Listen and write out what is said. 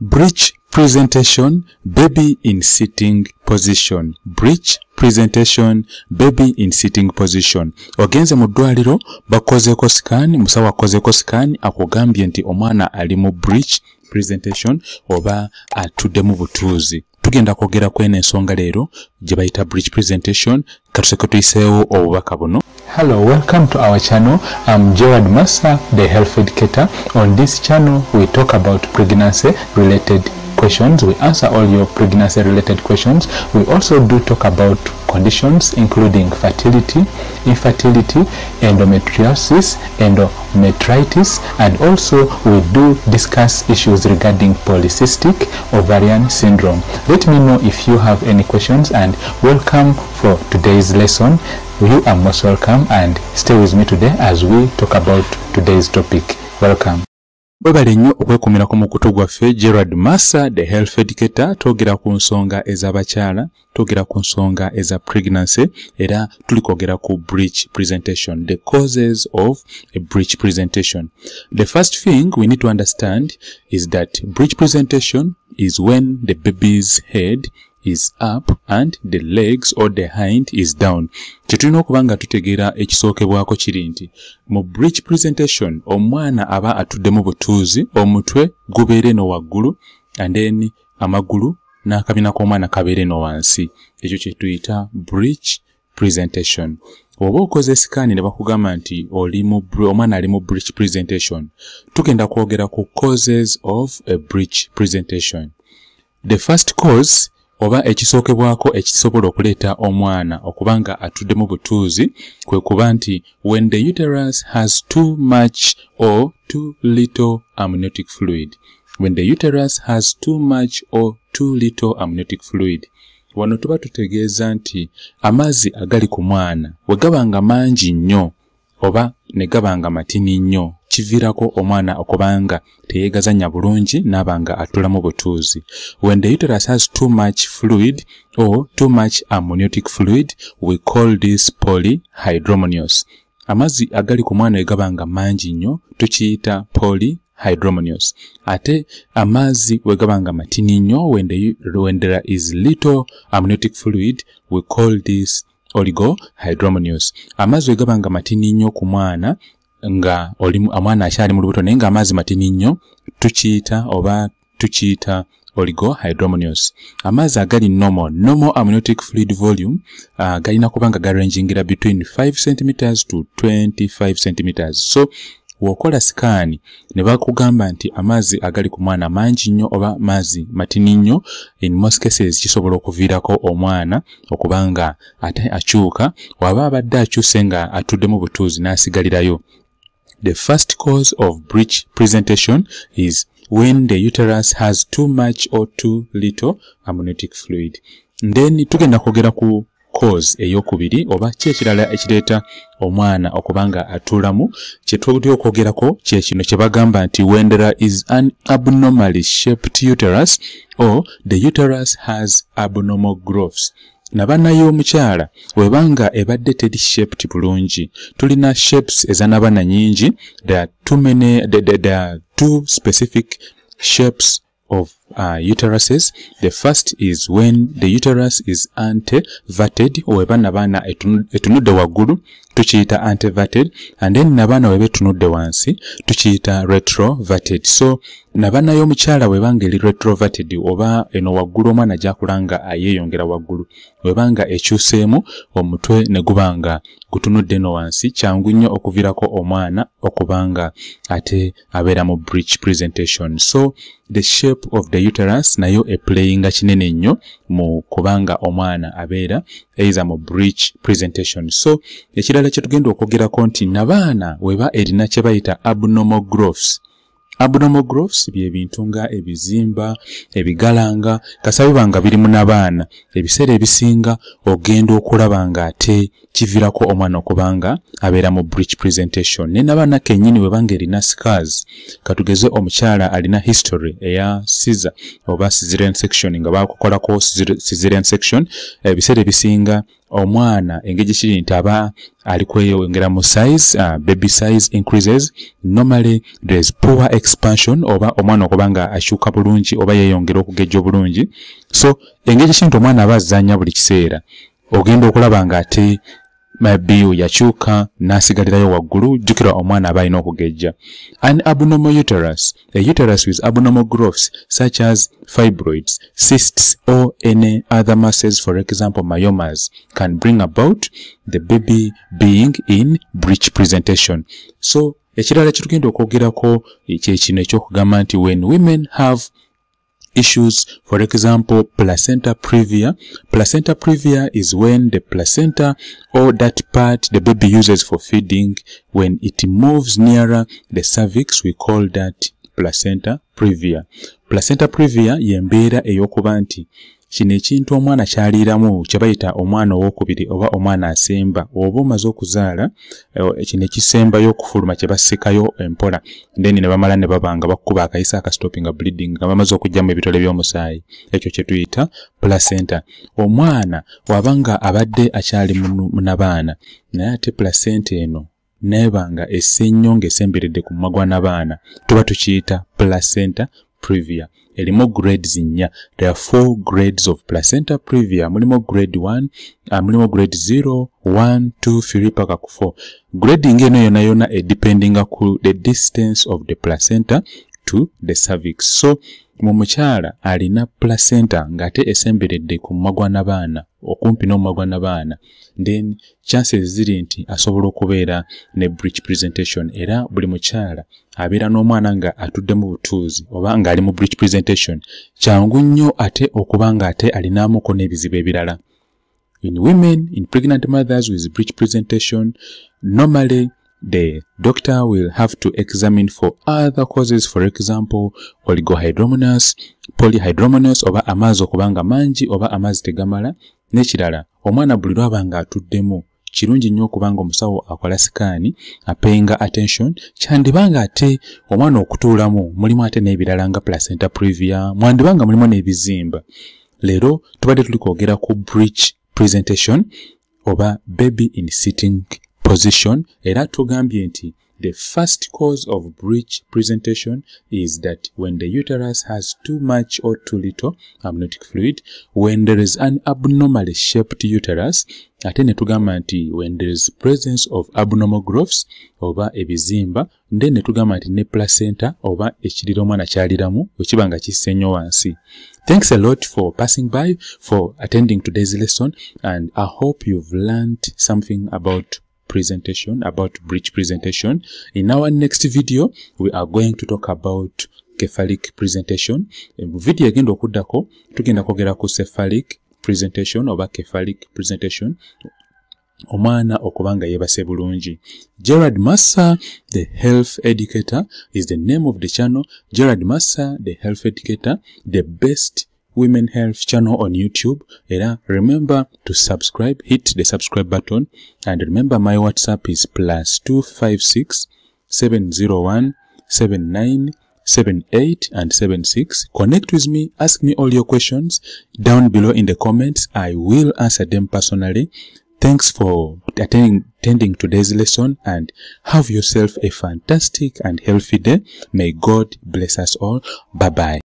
Breech presentation, baby in sitting position. Breech presentation baby in sitting position ogenze mu ddwaliro bakozeeko sikaani musawo akozeeko sikaani akugambye nti omwana ali mu breach presentation oba atuddemu butuuzi tugenda kwogera kwena ensonga leero gye bayita breach presentation katusooke obubaka buno Hello, welcome to our channel. I'm Gerard Massa, the health educator. On this channel, we talk about pregnancy-related questions. We answer all your pregnancy related questions. We also do talk about conditions including fertility, infertility, endometriosis, endometritis, and also we do discuss issues regarding polycystic ovarian syndrome. Let me know if you have any questions and welcome for today's lesson. You are most welcome and stay with me today as we talk about today's topic. Welcome. webale nnyo okwekuumirako mu kutu gwaffe gerard massa the health educator twogera ku nsonga ez'abakyala twogera ku nsonga eza pregnancy era tuli kwogera ku breach presentation the causes of a breach presentation the first thing we need to understand is that breach presentation is when the baby's head is up and the legs or the hind is down kyetulina okuba nga tutegeera ekisookebwako kiri nti mu bridge presentation omwana aba atuddemu butuuzi omutwe gubeere no waggulu and then amagulu n'akabina k'omwana kabeere no wansi ekyo kye tuyita bridge presentation oba okoze sikaani ne bakugamba nti omwana ali mu bridge presentation tugenda kwogera ku causes of a bridge presentation the first cause oba ekisookebwako ekisobola okuleeta omwana okuba nga atudde mu butuuzi kwe kuba nti when the uterus has too much or too little amniotic fluid when the uterus has too much or too little amniotic fluid wano tuba tutegeeza nti amazzi agali ku mwana we gaba nga mangi nnyo oba ne gaba nga matini nnyo kiviirako omwana okubanga teyeegazanya bulungi n'aba nga atulamu butuuzi when the uterus has too much fluid or too much amniotic fluid we call this polyhydromnios amazzi agali ku mwana wegaba nga mangi nnyo tukiyita polyhydromnios ate amazzi wegaba nga matini nnyo when, when is little amniotic fluid we call this oligohydromnios amazzi wegaba nga matini nnyo ku mwana nga oli omwana akyali mu lubuto naye ng'amazzi matini nnyo tukiyita oba tukiyita hydromonios amazzi agali normal normal amniotic fluid volume uh, galina kuba nga garangingira between 5 cm to 25 cm so wokola sikaani ne bakugamba nti amazzi agali ku mwana mangi nnyo oba mazzi matini nnyo in most cases kisobola okuviirako omwana okuba nga ate akyuka waba abadde akyuse nga atudde mu butuuzi n'asigalirayo The first cause of breech presentation is when the uterus has too much or too little amniotic fluid. Then tugenda kwogera ku cause eyokubiri oba ki ekirala ekireeta omwana okubanga atuulamu atulamu kyetutya okwogerako kyekino kye bagamba nti when there is an abnormally shaped uterus or the uterus has abnormal growths nabanayo omukyala webanga ebadde teri shaped bulungi tulina shapes ezanabana nyingi there are too many two specific shapes of uh, uteruses. The first is when the uterus is anteverted oba nabaana etunudde waggulu tukiyita antiverted and then nabaana we betunudde wansi tukiyita retroverted so nabanayo omukyala webanga eri retroverted oba eno waggulu omwana gyakula nga yeeyongera waggulu webanga ekyuseemu omutwe ne guba nga gutunudde no wansi kyangu nnyo okuviirako omwana okubanga ate abeera mu bridge presentation so the shape of the uterus nayo eplayinga kinene nnyo mu kubanga omwana abeera eiza mu bridge presentation so ekirala ddala kye tugenda okwogerako nti nabaana weba erina kye bayita abnormal growths abnormal growths byebintu nga ebizimba ebigalanga kasabiba nga biri mu nabaana ebiseera ebisinga ogenda okulaba nga ate kiviirako omwana okubanga abeera mu bridge presentation naye nabaana kenyini webanga erina scars katugeze omukyala alina history eya cizar oba cizirian section nga bakukolako cizirian section ebiseera ebisinga omwana engeri gyekirinti aba ali kweyongera mu size uh, baby size increases normally thereis power expansion oba omwana okuba nga akyuka bulungi oba yeyongera okugejja obulungi so engeri gyekirinti omwana aba azzanya buli kiseera ogenda okulaba ngaate mabbiyo yakyuka n'asigalirayo waggulu jjukira omwana aba alina okugejja an abnormal uterus a uterus with abnormal growths such as fibroids cysts or any other masses for example myomas can bring about the baby being in breach presentation so ekirala kyetugenda okwogerako kyekino ekyokugamba nti when women have issues. For example, placenta previa. Placenta previa is when the placenta or that part the baby uses for feeding, when it moves nearer the cervix, we call that placenta previa. Placenta previa y'embeera ey'okuba nti kino ekintu omwana kyaliiramu kyebayita omwana owokubiri oba omwana asemba oba omaze okuzaala eh, kino ekisembayo okufuluma kyebasikayo empola then nebamala nebaba nga bakuba akayisa akastoping bleading nga bamaze okugjamu ebitole byomusaayi ekyo kyetuyita placenta omwana wabanga abadde akyali munabaana naye ate placenta eno nayebanga esse nnyo ngaesemberedde ku mumagwa nabaana tuba tukiyita placenta previa elimu grades nnya there are four grades of placenta previa mulimu grade 1 uh, mulimu grade 0 1 2 3 paka ku 4 grading eno yona yona edependinga eh, ku the distance of the placenta to the cervix so mu mukyala alina placenta ng'ate esemberedde ku mumagwa n'abaana okumpi n'omumagwa n'abaana then chances ziri nti asobola okubeera ne bridge presentation era buli mukyala abeera n'omwana nga atuddemu butuuzi oba ng'ali mu bridge presentation kyangu nnyo ate okuba ng'ate alinaamuko n'ebizibu ebirala in women in pregnant mothers with bridge presentation normally the doctor will have to examine for other causes for example oligohydromonas polyhydromonas oba amaazi okuba nga mangi oba amaazi tegamala n'ekirala omwana buli lwaba nga atuddemu kirungi nnyo okuba nga omusawo akola sikaani apeyinga attention kyandibanga ate omwana okutuulamu mulimu ate n'ebirala nga placenta previa mwandibanga mulimu n'ebizimba leero tubadde tuli kwogera ku bridge presentation oba baby in sitting position era tugambye nti the first cause of breech presentation is that when the uterus has too much or too little amniotic fluid when there is an abnormally shaped uterus ate ne tugamba nti when there is presence of abnormal growths oba ebizimba then ne tugamba nti ne placenta oba ekirira omwana kyaliramu wekiba nga kisse nnyo wansi thanks a lot for passing by for attending today's lesson and i hope you've learned something about presentation, about bridge presentation. In our next video, we are going to talk about cephalic presentation. Mu eh, video egenda okuddako tugenda kwogera ku cephalic presentation oba cephalic presentation omwana okubanga yebase bulungi gerard massa the health educator is the name of the channel gerard massa the health educator the best Women Health channel on YouTube. Era, remember to subscribe, hit the subscribe button. And remember my WhatsApp is plus 256 701 seven six. Connect with me, ask me all your questions down below in the comments. I will answer them personally. Thanks for attending today's lesson and have yourself a fantastic and healthy day. May God bless us all. Bye-bye.